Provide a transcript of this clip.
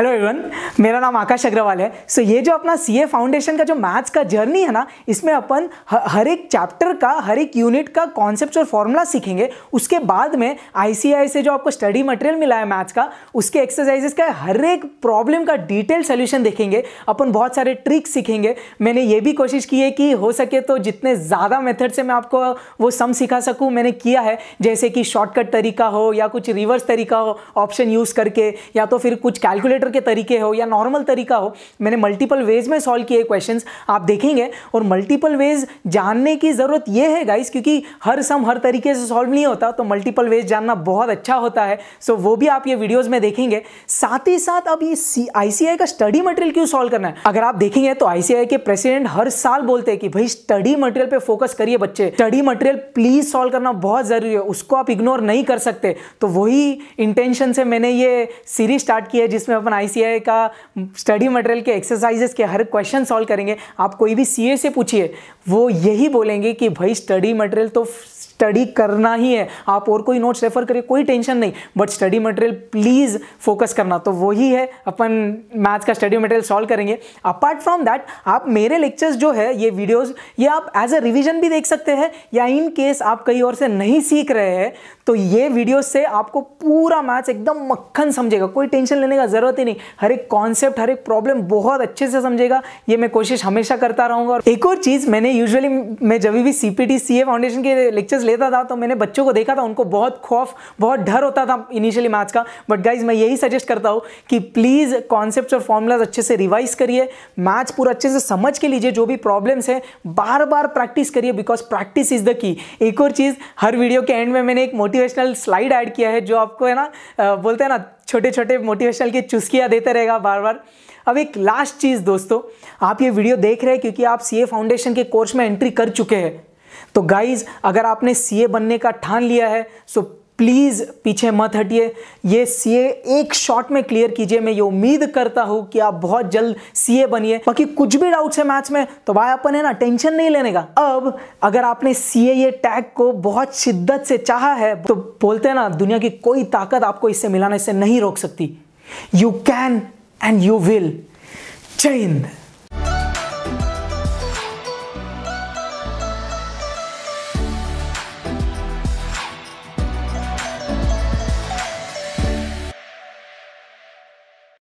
hello everyone मेरा नाम आकाश अग्रवाल है सो so, ये जो अपना सीए फाउंडेशन का जो मैथ्स का जर्नी है ना इसमें अपन हर एक चैप्टर का हर एक यूनिट का कॉन्सेप्ट और फॉर्मूला सीखेंगे उसके बाद में आईसीआई से जो आपको स्टडी मटेरियल मिला है मैथ्स का उसके एक्सरसाइजेस का हर एक प्रॉब्लम का डिटेल सोल्यूशन देखेंगे अपन बहुत सारे ट्रिक्स सीखेंगे मैंने ये भी कोशिश की है कि हो सके तो जितने ज़्यादा मेथड से मैं आपको वो सम सिखा सकूँ मैंने किया है जैसे कि शॉर्टकट तरीका हो या कुछ रिवर्स तरीका हो ऑप्शन यूज़ करके या तो फिर कुछ कैलकुलेटर चैप्टर के तरीके हो या नॉर्मल तरीका हो मैंने मल्टीपल वेज में सॉल्व किए क्वेश्चन आप देखेंगे और मल्टीपल वेज जानने की ज़रूरत यह है गाइस क्योंकि हर सम हर तरीके से सॉल्व नहीं होता तो मल्टीपल वेज जानना बहुत अच्छा होता है सो वो भी आप ये वीडियोज़ में देखेंगे साथ ही साथ अब ये आईसीआई का स्टडी मटेरियल क्यों सॉल्व करना है अगर आप देखेंगे तो आईसीआई के प्रेसिडेंट हर साल बोलते हैं कि भाई स्टडी मटेरियल पे फोकस करिए बच्चे स्टडी मटेरियल प्लीज सॉल्व करना बहुत जरूरी है उसको आप इग्नोर नहीं कर सकते तो वही इंटेंशन से मैंने ये सीरीज स्टार्ट की है जिसमें अपन अपन आई का स्टडी मटेरियल के एक्सरसाइजेस के हर क्वेश्चन सॉल्व करेंगे आप कोई भी सी से पूछिए वो यही बोलेंगे कि भाई स्टडी मटेरियल तो स्टडी करना ही है आप और कोई नोट्स रेफर करिए कोई टेंशन नहीं but study material please focus करना तो वही है अपन मैथ्स का स्टडी मटेरियल सॉल्व करेंगे अपार्ट फ्रॉम दैट आप मेरे लेक्चर्स जो है ये वीडियोस ये आप एज अ रिवीजन भी देख सकते हैं या इन केस आप कहीं और से नहीं सीख रहे हैं तो ये वीडियोस से आपको पूरा मैथ्स एकदम मक्खन समझेगा कोई टेंशन लेने का ज़रूरत ही नहीं हर एक कॉन्सेप्ट हर एक प्रॉब्लम बहुत अच्छे से समझेगा ये मैं कोशिश हमेशा करता रहूंगा और एक और चीज़ मैंने यूजुअली मैं जब भी सीपीटी पी सी फाउंडेशन के लेक्चर्स लेता था तो मैंने बच्चों को देखा था उनको बहुत खौफ बहुत डर होता था इनिशियली मैथ्स का बट गाइज मैं यही सजेस्ट करता हूँ कि प्लीज़ कॉन्सेप्ट और फॉर्मूलाज अच्छे से रिवाइज करिए मैथ्स पूरा अच्छे से समझ के लीजिए जो भी प्रॉब्लम्स है बार बार प्रैक्टिस करिए because practice is the key एक और चीज़ हर वीडियो के एंड में मैंने एक मोटिवेशनल स्लाइड ऐड किया है जो आपको है ना बोलते हैं ना छोटे छोटे मोटिवेशनल की चुस्कियाँ देते रहेगा बार बार अब एक लास्ट चीज़ दोस्तों आप ये वीडियो देख रहे हैं क्योंकि आप सी फाउंडेशन के कोर्स में एंट्री कर चुके हैं तो गाइज अगर आपने सी बनने का ठान लिया है सो प्लीज़ पीछे मत हटिए ये सीए एक शॉट में क्लियर कीजिए मैं ये उम्मीद करता हूँ कि आप बहुत जल्द सीए बनिए बाकी कुछ भी डाउट्स है मैच में तो भाई अपन है ना टेंशन नहीं लेने का अब अगर आपने सीए ए टैग को बहुत शिद्दत से चाहा है तो बोलते हैं ना दुनिया की कोई ताकत आपको इससे मिलाने से नहीं रोक सकती you can and you will chain